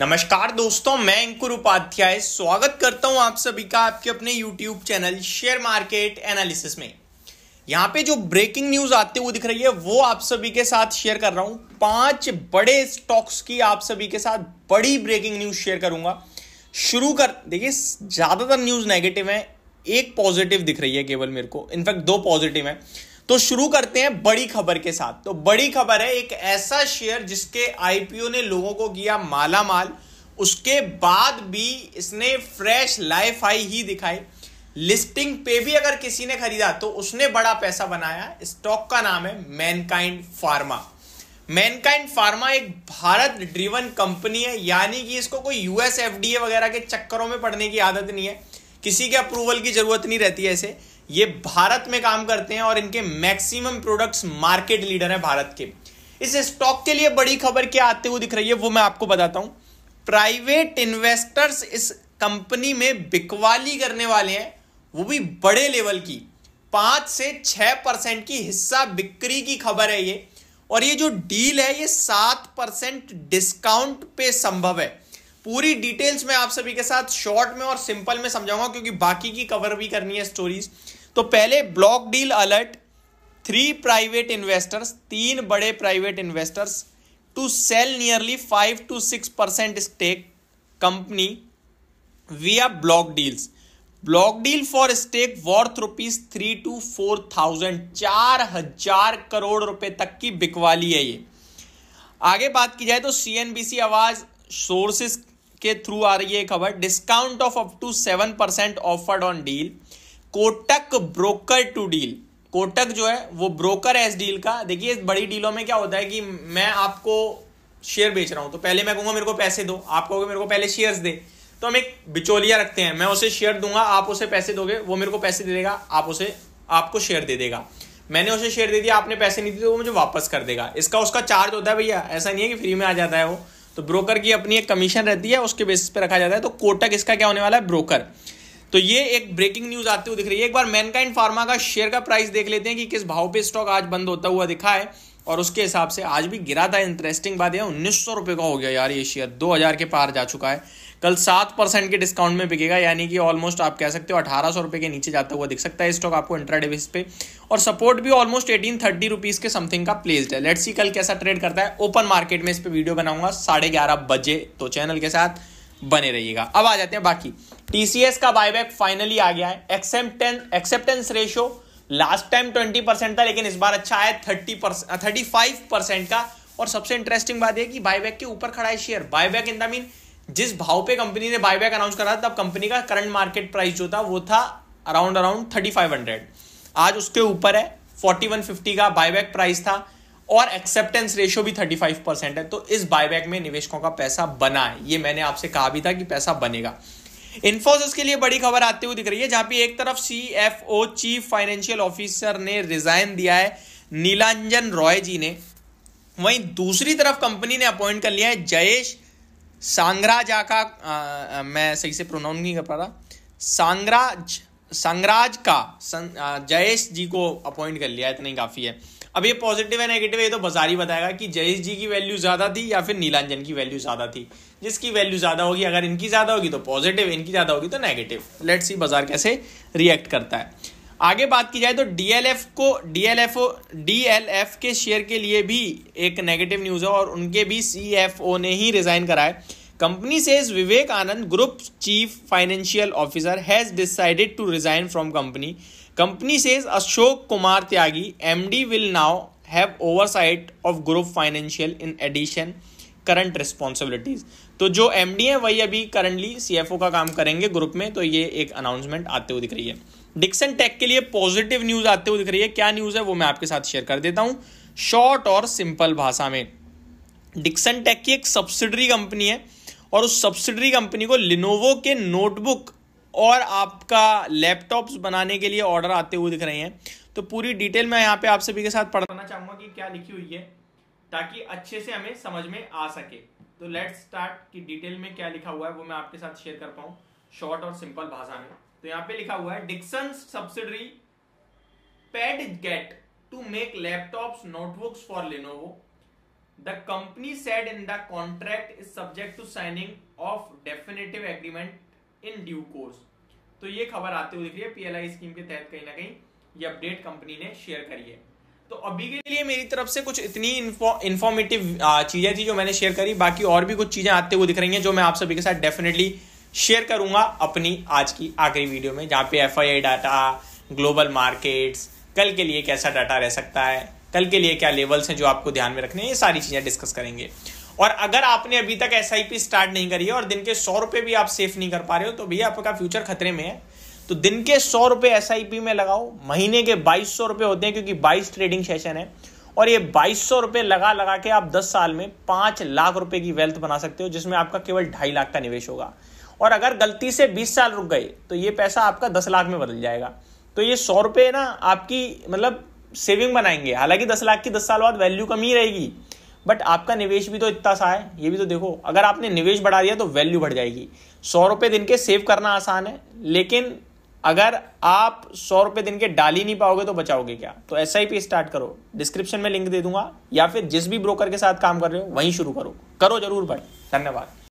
नमस्कार दोस्तों मैं अंकुर उपाध्याय स्वागत करता हूं आप सभी का आपके अपने YouTube channel share market analysis में यहां पे जो ब्रेकिंग न्यूज आते हुए दिख रही है वो आप सभी के साथ शेयर कर रहा हूं पांच बड़े स्टॉक्स की आप सभी के साथ बड़ी ब्रेकिंग न्यूज शेयर करूंगा शुरू कर देखिए ज्यादातर न्यूज नेगेटिव है एक पॉजिटिव दिख रही है केवल मेरे को इनफैक्ट दो पॉजिटिव है तो शुरू करते हैं बड़ी खबर के साथ तो बड़ी खबर है एक ऐसा शेयर जिसके आईपीओ ने लोगों को किया माला माल उसके बाद भी इसने फ्रेश लाइफ आई ही दिखाई लिस्टिंग पे भी अगर किसी ने खरीदा तो उसने बड़ा पैसा बनाया स्टॉक का नाम है मैनकाइंड फार्मा मैनकाइंड फार्मा एक भारत ड्रिवन कंपनी है यानी कि इसको कोई यूएस एफडीए वगैरह के चक्करों में पड़ने की आदत नहीं है किसी के अप्रूवल की जरूरत नहीं रहती है ऐसे ये भारत में काम करते हैं और इनके मैक्सिमम प्रोडक्ट्स मार्केट लीडर हैं भारत के इस स्टॉक के लिए बड़ी खबर क्या आते हुए दिख रही है वो मैं आपको बताता हूं प्राइवेट इन्वेस्टर्स इस कंपनी में बिकवाली करने वाले हैं वो भी बड़े लेवल की पांच से छह परसेंट की हिस्सा बिक्री की खबर है ये और ये जो डील है ये सात परसेंट डिस्काउंट पे संभव है पूरी डिटेल्स में आप सभी के साथ शॉर्ट में और सिंपल में समझाऊंगा क्योंकि बाकी की कवर भी करनी है स्टोरीज तो पहले block deal alert three private investors तीन बड़े private investors to sell nearly five to six percent stake company we are block deals block deal for stake worth rupees three two four thousand चार हजार करोड़ रुपए तक की बिकवाली है ये आगे बात की जाए तो सीएनबीसी आवाज सोर्सेस के थ्रू आ रही है खबर discount of up to seven percent offered on deal Kotak broker to deal Kotak जो है वो ब्रोकर है इस डील का देखिए बड़ी डीलों में क्या होता है कि मैं आपको शेयर बेच रहा हूं तो पहले मैं कहूंगा मेरे को पैसे दो आप कहोगे मेरे को पहले शेयर्स दे तो हम एक बिचौलिया रखते हैं मैं उसे शेयर दूंगा आप उसे पैसे दोगे वो मेरे को पैसे दे देगा आप उसे आपको शेयर दे देगा मैंने उसे शेयर दे दिया आपने पैसे नहीं दिए तो वो मुझे वापस कर देगा इसका उसका चार्ज होता है भैया ऐसा नहीं है कि फ्री में आ जाता है वो तो ब्रोकर की अपनी एक कमीशन रहती है उसके बेसिस पे रखा जाता है तो कोटक इसका क्या होने वाला है ब्रोकर तो ये एक ब्रेकिंग न्यूज आते हुए दिख रही है एक बार मैनकाइंड फार्मा का शेयर का प्राइस देख लेते हैं कि किस भाव पे स्टॉक आज बंद होता हुआ दिखा है और उसके हिसाब से आज भी गिरा था इंटरेस्टिंग बात है उन्नीस सौ रुपये का हो गया यार ये शेयर दो हज़ार के पार जा चुका है कल सात परसेंट के डिस्काउंट में बिकेगा यानी कि ऑलमोस्ट आप कह सकते हो अठारह सौ रुपए के नीचे जाता हुआ दिख सकता है स्टॉक आपको इंट्राडे बेस पे और सपोर्ट भी ऑलमोस्ट एटीन थर्टी रुपीज़ के समथिंग का प्लेस्ड है लेट्स सी कल कैसा ट्रेड करता है ओपन मार्केट में इस पर वीडियो बनाऊंगा साढ़े ग्यारह बजे तो चैनल के साथ बने रहिएगा अब आ जाते हैं बाकी टीसीएस का बायबैक फाइनली आ गया है acceptance acceptance ratio last time twenty percent था लेकिन इस बार अच्छा आया thirty percent thirty five percent का और सबसे इंटरेस्टिंग बात यह कि बायबैक के ऊपर खड़ा है share buyback in the mean जिस भाव पे कंपनी ने बायबैक अनाउंस करा था तब कंपनी का करंट मार्केट प्राइस जो था वो था around around thirty five hundred आज उसके ऊपर है फोर्टी वन फिफ्टी का बायबैक प्राइस था और एक्सेप्टेंस रेशियो भी 35 परसेंट है तो इस बायबैक में निवेशकों का पैसा बना है ये मैंने आपसे कहा भी था कि पैसा बनेगा इन्फोसिस के लिए बड़ी खबर आती हुई दिख रही है जहां पे एक तरफ C F O chief financial officer ने रिजाइन दिया है नीलांजन रॉय जी ने वहीं दूसरी तरफ कंपनी ने अपॉइंट कर लिया है जयेश सांगराजा का आ, मैं सही से प्रोनाउंस नहीं कर पा रहा सांगराज सांगराज का सं, जयेश जी को अपॉइंट कर लिया इतना ही काफ़ी है अब ये पॉजिटिव है नेगेटिव है ये तो बाजार ही बताएगा कि जयेश जी की वैल्यू ज़्यादा थी या फिर नीलांजन की वैल्यू ज़्यादा थी जिसकी वैल्यू ज़्यादा होगी अगर इनकी ज़्यादा होगी तो पॉजिटिव इनकी ज़्यादा होगी तो नेगेटिव लेट सी बाजार कैसे रिएक्ट करता है आगे बात की जाए तो डीएलएफ को डीएलएफओ डीएलएफ के शेयर के लिए भी एक नेगेटिव न्यूज़ है और उनके भी सीएफओ ने ही रिज़ाइन कराए कंपनी से Vivek Anand group chief financial officer has decided to resign from company company Company says Ashok Kumar Tyagi, MD, will now have oversight of group financial in addition current responsibilities तो जो M D है वही अभी currently सी F ओ का काम करेंगे group में तो ये एक अनाउंसमेंट आते हुए दिख रही है डिक्सन टेक के लिए पॉजिटिव न्यूज आते हुए दिख रही है क्या न्यूज है वो मैं आपके साथ शेयर कर देता हूँ शॉर्ट और सिंपल भाषा में डिक्सन टेक की एक सब्सिडरी कंपनी है और उस सब्सिडरी कंपनी को लिनोवो के नोटबुक और आपका लैपटॉप्स बनाने के लिए ऑर्डर आते हुए दिख रहे हैं तो पूरी डिटेल मैं यहाँ पे आप सभी के साथ पढ़ना चाहूंगा कि क्या लिखी हुई है ताकि अच्छे से हमें समझ में आ सके तो लेट स्टार्ट की डिटेल में क्या लिखा हुआ है वो मैं आपके साथ शेयर कर पाऊँ शॉर्ट और सिंपल भाषा में तो यहाँ पे लिखा हुआ है Dixon subsidiary Padget to make laptops notebooks for Lenovo the company said in the contract is subject to signing of definitive agreement in due course तो ये खबर आते हुए दिख रही है पीएलआई स्कीम के तहत कहीं ना कहीं ये अपडेट कंपनी ने शेयर करी है तो अभी के लिए मेरी तरफ से कुछ इतनी इन्फॉर्मेटिव चीजें थी जो मैंने शेयर करी बाकी और भी कुछ चीजें आते हुए दिख रही हैं जो मैं आप सभी के साथ डेफिनेटली शेयर करूंगा अपनी आज की आखिरी वीडियो में जहाँ पे एफ डाटा ग्लोबल मार्केट्स कल के लिए कैसा डाटा रह सकता है कल के लिए क्या लेवल्स हैं जो आपको ध्यान में रखने हैं ये सारी चीज़ें डिस्कस करेंगे और अगर आपने अभी तक एस स्टार्ट नहीं करी है और दिन के सौ रुपए भी आप सेफ नहीं कर पा रहे हो तो भैया आपका फ्यूचर खतरे में है तो दिन के सौ रुपए एस में लगाओ महीने के बाईस सौ रुपए होते हैं क्योंकि बाईस ट्रेडिंग सेशन है और ये बाईस सौ रुपए लगा लगा के आप दस साल में पांच लाख रुपए की वेल्थ बना सकते हो जिसमें आपका केवल ढाई लाख का निवेश होगा और अगर गलती से बीस साल रुक गए तो ये पैसा आपका दस लाख में बदल जाएगा तो ये सौ रुपये ना आपकी मतलब सेविंग बनाएंगे हालांकि दस लाख की दस साल बाद वैल्यू कम ही रहेगी बट आपका निवेश भी तो इतना सा है ये भी तो देखो अगर आपने निवेश बढ़ा दिया तो वैल्यू बढ़ जाएगी सौ रुपये दिन के सेव करना आसान है लेकिन अगर आप सौ रुपये दिन के डाल ही नहीं पाओगे तो बचाओगे क्या तो एस आई पी स्टार्ट करो डिस्क्रिप्शन में लिंक दे दूंगा या फिर जिस भी ब्रोकर के साथ काम कर रहे हो वहीं शुरू करो करो जरूर बढ़ धन्यवाद